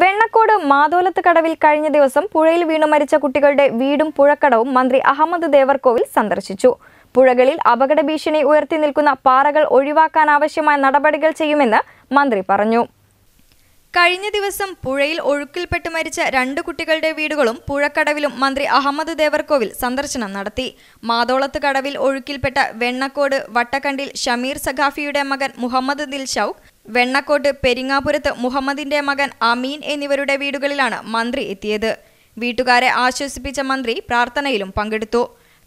വെണ്ണക്കോട് മാതോലത്ത് കടവിൽ കഴിഞ്ഞ ദിവസം പുഴയിൽ വീണു മരിച്ച കുട്ടികളുടെ വീടും പുഴക്കടവും മന്ത്രി അഹമ്മദ് ദേവർകോവിൽ സന്ദർശിച്ചു പുഴകളിൽ അപകട ഭീഷണി ഉയർത്തി നിൽക്കുന്ന പാറകൾ ഒഴിവാക്കാൻ ആവശ്യമായ നടപടികൾ ചെയ്യുമെന്ന് മന്ത്രി പറഞ്ഞു കഴിഞ്ഞ ദിവസം പുഴയിൽ ഒഴുക്കിൽപ്പെട്ട് മരിച്ച രണ്ട് കുട്ടികളുടെ വീടുകളും പുഴക്കടവിലും മന്ത്രി അഹമ്മദ് ദേവർകോവിൽ സന്ദർശനം നടത്തി മാതോളത്ത് കടവിൽ ഒഴുക്കിൽപ്പെട്ട വെണ്ണക്കോട് വട്ടക്കണ്ടിൽ ഷമീർ സഖാഫിയുടെ മകൻ മുഹമ്മദ് ദിൽഷൌഖ് വെണ്ണക്കോട്ട് പെരിങ്ങാപുരത്ത് മുഹമ്മദിന്റെ മകൻ അമീൻ എന്നിവരുടെ വീടുകളിലാണ് മന്ത്രി എത്തിയത് വീട്ടുകാരെ ആശ്വസിപ്പിച്ച മന്ത്രി പ്രാർത്ഥനയിലും പങ്കെടുത്തു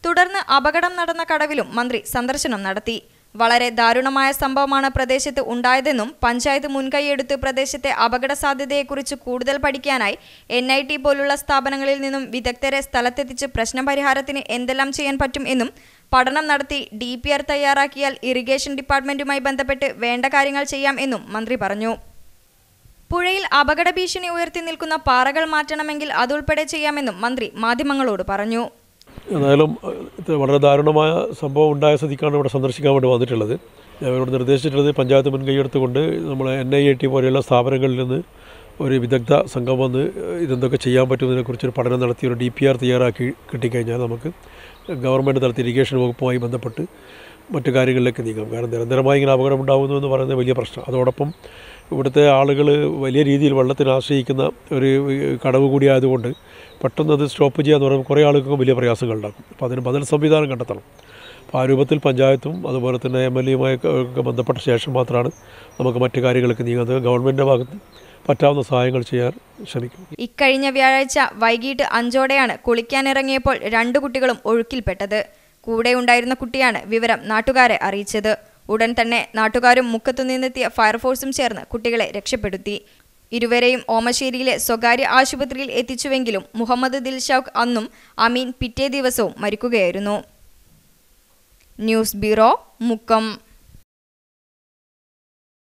തുടർന്ന് അപകടം നടന്ന കടവിലും മന്ത്രി സന്ദർശനം നടത്തി വളരെ ദാരുണമായ സംഭവമാണ് പ്രദേശത്ത് ഉണ്ടായതെന്നും പഞ്ചായത്ത് മുൻകൈയെടുത്ത് പ്രദേശത്തെ അപകട സാധ്യതയെക്കുറിച്ച് കൂടുതൽ പഠിക്കാനായി എൻ ഐ ടി പോലുള്ള സ്ഥാപനങ്ങളിൽ നിന്നും വിദഗ്ധരെ സ്ഥലത്തെത്തിച്ച് പ്രശ്നപരിഹാരത്തിന് എന്തെല്ലാം ചെയ്യാൻ പറ്റും എന്നും പഠനം നടത്തി ഡി പി ആർ തയ്യാറാക്കിയാൽ ഇറിഗേഷൻ ഡിപ്പാർട്ട്മെന്റുമായി ബന്ധപ്പെട്ട് വേണ്ട കാര്യങ്ങൾ ചെയ്യാം എന്നും മന്ത്രി പറഞ്ഞു പുഴയിൽ അപകട ഭീഷണി ഉയർത്തി നിൽക്കുന്ന പാറകൾ മാറ്റണമെങ്കിൽ അതുൾപ്പെടെ ചെയ്യാമെന്നും മന്ത്രി മാധ്യമങ്ങളോട് പറഞ്ഞു എന്നാലും വളരെ ദാരുണമായ സംഭവം ഉണ്ടായ സ്ഥിതിക്കാണ് ഇവിടെ സന്ദർശിക്കാൻ വേണ്ടി വന്നിട്ടുള്ളത് ഞാൻ നിർദ്ദേശിച്ചിട്ടുള്ളത് പഞ്ചായത്ത് എടുത്തുകൊണ്ട് നമ്മൾ എൻ ഐ എ ടി പോലെയുള്ള സ്ഥാപനങ്ങളിൽ നിന്ന് ഒരു വിദഗ്ധ സംഘം വന്ന് ഇതെന്തൊക്കെ ചെയ്യാൻ ഒരു പഠനം നടത്തി ഒരു ഡി പി ആർ തയ്യാറാക്കി കിട്ടിക്കഴിഞ്ഞാൽ നമുക്ക് ഗവൺമെൻറ് തലത്തിൽ ഇറിഗേഷൻ വകുപ്പുമായി ബന്ധപ്പെട്ട് മറ്റു കാര്യങ്ങളിലേക്ക് നീങ്ങാം കാരണം നിരന്തരമായി ഇങ്ങനെ അപകടം ഉണ്ടാകുന്നു എന്ന് പറയുന്നത് വലിയ പ്രശ്നം അതോടൊപ്പം ഇവിടുത്തെ ആളുകൾ വലിയ രീതിയിൽ വെള്ളത്തിന് ആശ്രയിക്കുന്ന ഒരു കടവ് കൂടിയായതുകൊണ്ട് പെട്ടെന്ന് അത് സ്റ്റോപ്പ് ചെയ്യാന്ന് പറയുമ്പോൾ കുറേ ആളുകൾക്കും വലിയ പ്രയാസങ്ങൾ ഉണ്ടാക്കും അപ്പോൾ അതിന് ബദൽ സംവിധാനം കണ്ടെത്തണം അപ്പോൾ ആ രൂപത്തിൽ പഞ്ചായത്തും അതുപോലെ തന്നെ എം എൽ എയുമായി ബന്ധപ്പെട്ട ശേഷം മാത്രമാണ് നമുക്ക് മറ്റു കാര്യങ്ങളൊക്കെ നീങ്ങുന്നത് ഗവൺമെൻറ്റിൻ്റെ ഭാഗത്ത് പറ്റാവുന്ന സഹായങ്ങൾ ചെയ്യാൻ ശ്രമിക്കും ഇക്കഴിഞ്ഞ വ്യാഴാഴ്ച വൈകിട്ട് അഞ്ചോടെയാണ് കുളിക്കാനിറങ്ങിയപ്പോൾ രണ്ടു കുട്ടികളും ഒഴുക്കിൽപ്പെട്ടത് കൂടെ ഉണ്ടായിരുന്ന കുട്ടിയാണ് വിവരം നാട്ടുകാരെ അറിയിച്ചത് ഉടൻ തന്നെ നാട്ടുകാരും മുക്കത്തു നിന്നെത്തിയ ഫയർഫോഴ്സും ചേർന്ന് കുട്ടികളെ രക്ഷപ്പെടുത്തി ഇരുവരെയും ഓമശ്ശേരിയിലെ സ്വകാര്യ ആശുപത്രിയിൽ എത്തിച്ചുവെങ്കിലും മുഹമ്മദ് ദിൽഷാഖ് അന്നും അമീൻ പിറ്റേ ദിവസവും മരിക്കുകയായിരുന്നു ന്യൂസ് ബ്യൂറോ മുക്കം